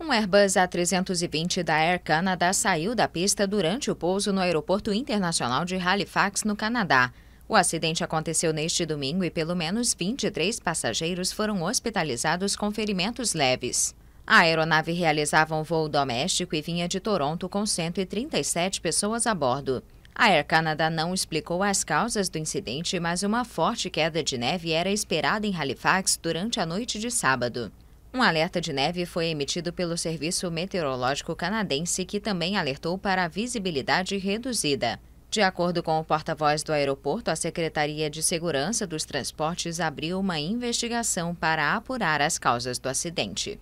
Um Airbus A320 da Air Canada saiu da pista durante o pouso no Aeroporto Internacional de Halifax, no Canadá. O acidente aconteceu neste domingo e pelo menos 23 passageiros foram hospitalizados com ferimentos leves. A aeronave realizava um voo doméstico e vinha de Toronto com 137 pessoas a bordo. A Air Canada não explicou as causas do incidente, mas uma forte queda de neve era esperada em Halifax durante a noite de sábado. Um alerta de neve foi emitido pelo Serviço Meteorológico Canadense, que também alertou para visibilidade reduzida. De acordo com o porta-voz do aeroporto, a Secretaria de Segurança dos Transportes abriu uma investigação para apurar as causas do acidente.